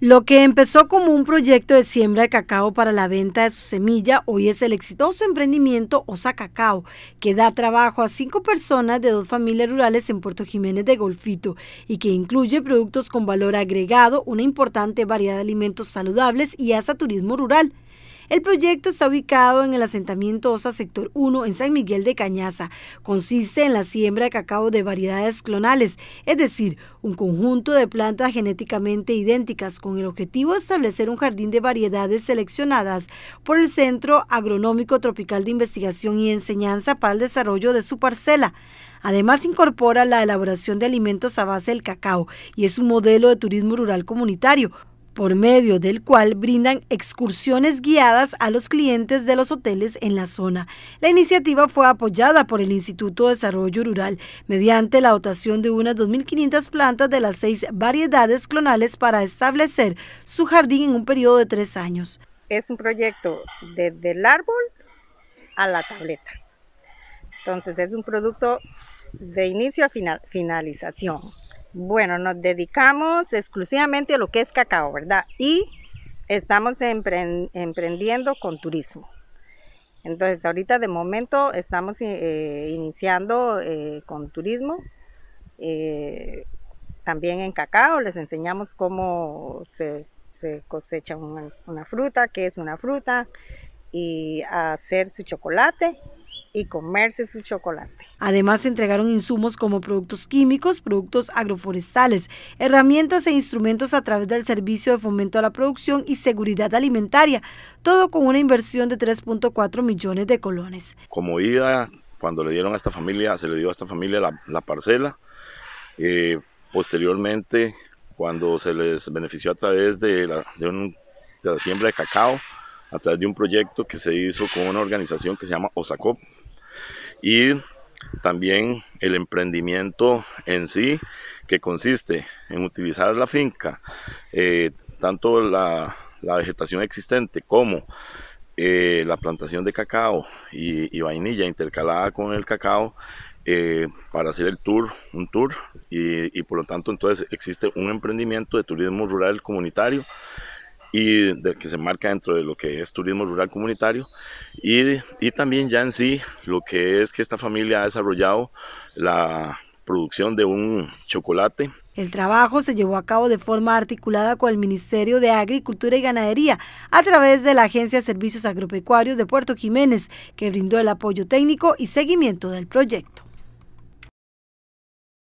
Lo que empezó como un proyecto de siembra de cacao para la venta de su semilla, hoy es el exitoso emprendimiento Osa Cacao, que da trabajo a cinco personas de dos familias rurales en Puerto Jiménez de Golfito y que incluye productos con valor agregado, una importante variedad de alimentos saludables y hasta turismo rural. El proyecto está ubicado en el asentamiento Osa Sector 1 en San Miguel de Cañaza. Consiste en la siembra de cacao de variedades clonales, es decir, un conjunto de plantas genéticamente idénticas con el objetivo de establecer un jardín de variedades seleccionadas por el Centro Agronómico Tropical de Investigación y Enseñanza para el Desarrollo de su parcela. Además incorpora la elaboración de alimentos a base del cacao y es un modelo de turismo rural comunitario, por medio del cual brindan excursiones guiadas a los clientes de los hoteles en la zona. La iniciativa fue apoyada por el Instituto de Desarrollo Rural mediante la dotación de unas 2.500 plantas de las seis variedades clonales para establecer su jardín en un periodo de tres años. Es un proyecto desde el árbol a la tableta. Entonces es un producto de inicio a finalización. Bueno, nos dedicamos exclusivamente a lo que es cacao, ¿verdad? Y estamos emprendiendo con turismo. Entonces, ahorita de momento estamos eh, iniciando eh, con turismo. Eh, también en cacao les enseñamos cómo se, cosecha una, una fruta, qué es una fruta, y hacer su chocolate y comerse su chocolate. Además, se entregaron insumos como productos químicos, productos agroforestales, herramientas e instrumentos a través del Servicio de Fomento a la Producción y Seguridad Alimentaria, todo con una inversión de 3.4 millones de colones. Como ida, cuando le dieron a esta familia, se le dio a esta familia la, parcela. Eh, posteriormente, cuando se les benefició a través de un, de la siembra de cacao, a través de un proyecto que se hizo con una organización que se llama OSACOP y también el emprendimiento en sí que consiste en utilizar la finca, eh, tanto la, vegetación existente como eh, la plantación de cacao y, vainilla intercalada con el cacao eh, para hacer el tour, un tour y, y por lo tanto entonces existe un emprendimiento de turismo rural comunitario y de, que se marca dentro de lo que es turismo rural comunitario y también ya en sí lo que es que esta familia ha desarrollado la producción de un chocolate el trabajo se llevó a cabo de forma articulada con el Ministerio de Agricultura y Ganadería a través de la Agencia de Servicios Agropecuarios de Puerto Jiménez, que brindó el apoyo técnico y seguimiento del proyecto.